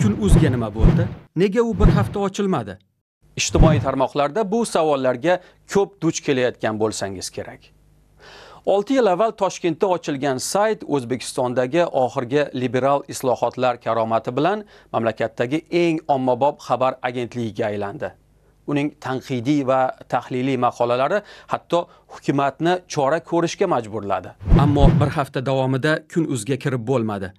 uchun o'ziga nima bo'ldi nega u bir hafta ochilmadi ijtimoiy tarmoqlarda bu savollarga ko'p duch kelayotgan bo'lsangiz kerak olti yil avval toshkentda ochilgan sayt o'zbekistondagi oxirgi liberal islohotlar karomati bilan mamlakatdagi eng ommabop xabar agentligiga aylandi uning tanqidiy va tahliliy maqolalari hatto hukumatni chora ko'rishga majburladi ammo bir hafta davomida kun uzga kirib bo'lmadi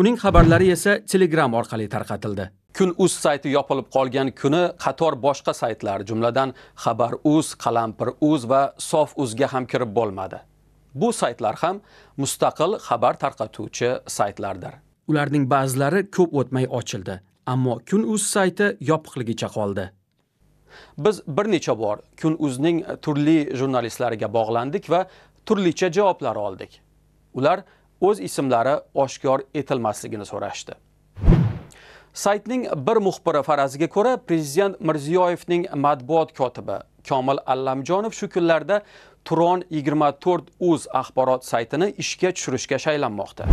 uning xabarlari esa telegram orqali tarqatildi kun uz sayti yopilib qolgan kuni qator boshqa saytlar jumladan xabar uz qalampir uz va sof uzga ham kirib bo'lmadi bu saytlar ham mustaqil xabar tarqatuvchi saytlardir ularning ba'zilari ko'p o'tmay ochildi ammo kun uz sayti yopiqligicha qoldi biz bir necha bor kunuzning turli jurnalistlariga bog'landik va turlicha javoblar oldik ular o'z ismlari oshkor etilmasligini so'rashdi saytning bir muxbiri faraziga ko'ra prezident mirziyoyevning matbuot kotibi komil allamjonov shu kunlarda turon 24 uz axborot saytini ishga tushirishga shaylanmoqda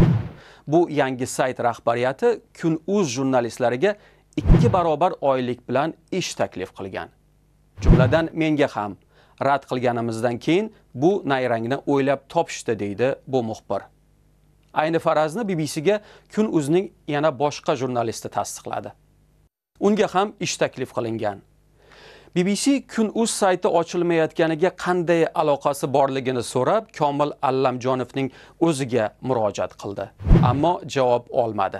bu yangi sayt rahbariyati kun uz jurnalistlariga ikki barobar oylik bilan ish taklif qilgan jumladan menga ham rad qilganimizdan keyin bu nayrangni o'ylab topishdi deydi bu muxbir ayni farazni bbcga kun uzning yana boshqa jurnalisti tasdiqladi unga ham ish taklif qilingan BBC kun uz sayti ochilmayotganiga qanday aloqasi borligini so'rab Komil Allamjonovning o'ziga murojaat qildi, ammo javob olmadi.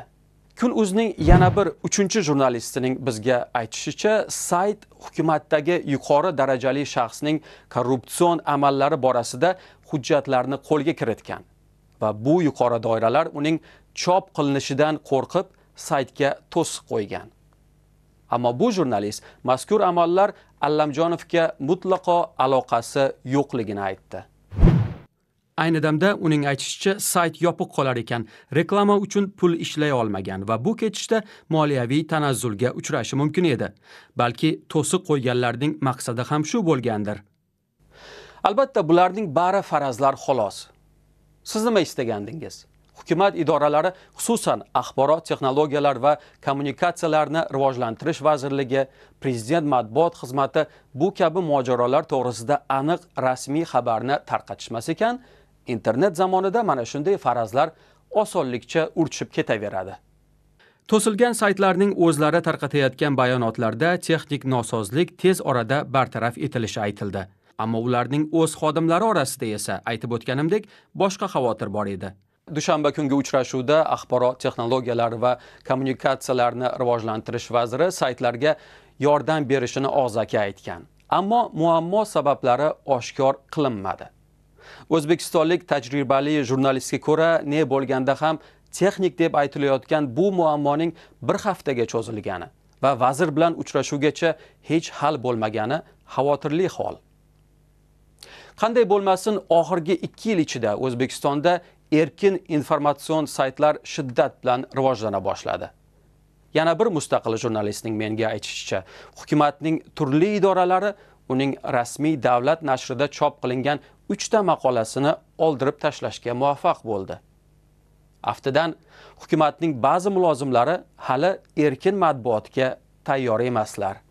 kun uzning yana bir uchinchi jurnalistining bizga aytishicha sayt hukumatdagi yuqori darajali shaxsning korrupsion amallari borasida hujjatlarni qo'lga kiritgan va bu yuqori doiralar uning chop qilinishidan qo'rqib saytga to'siq qo'ygan ammo bu jurnalist mazkur amallar allamjonovga mutlaqo aloqasi yo'qligini aytdi ayni damda uning aytishicha sayt yopiq qolar ekan reklama uchun pul ishlay olmagan va bu ketishda moliyaviy tanazzulga uchrashi mumkin edi balki to'siq qo'yganlarning maqsadi ham shu bo'lgandir albatta bularning bari farazlar xolos siz nima istagandingiz hukumat idoralari xususan axborot texnologiyalar va kommunikatsiyalarni rivojlantirish vazirligi prezident matbuot xizmati bu kabi mojarolar to'g'risida aniq rasmiy xabarni tarqatishmas ekan internet zamonida mana shunday farazlar osonlikcha urchib ketaveradi to'silgan saytlarning o'zlari tarqatayotgan bayonotlarda texnik nosozlik tez orada bartaraf etilishi aytildi ammo ularning o'z xodimlari orasida esa aytib o'tganimdek boshqa xavotir bor edi dushanba kungi uchrashuvda axborot texnologiyalari va kommunikatsiyalarni rivojlantirish vaziri saytlarga yordam berishini og'zaki aytgan ammo muammo sabablari oshkor qilinmadi o'zbekistonlik tajribali jurnalistga ko'ra ne bo'lganda ham texnik deb aytilayotgan bu muammoning bir haftaga cho'zilgani va vazir bilan uchrashuvgacha hech hal bo'lmagani xavotirli hol qanday bo'lmasin oxirgi ikki yil ichida o'zbekistonda erkin informatsion saytlar shiddat bilan rivojlana boshladi yana bir mustaqil jurnalistning menga aytishicha hukumatning turli idoralari uning rasmiy davlat nashrida chop qilingan 3 ta maqolasini oldirib tashlashga muvaffaq bo'ldi. Aftidan hukumatning ba'zi mulozimlari hali erkin matbuotga tayyor emaslar.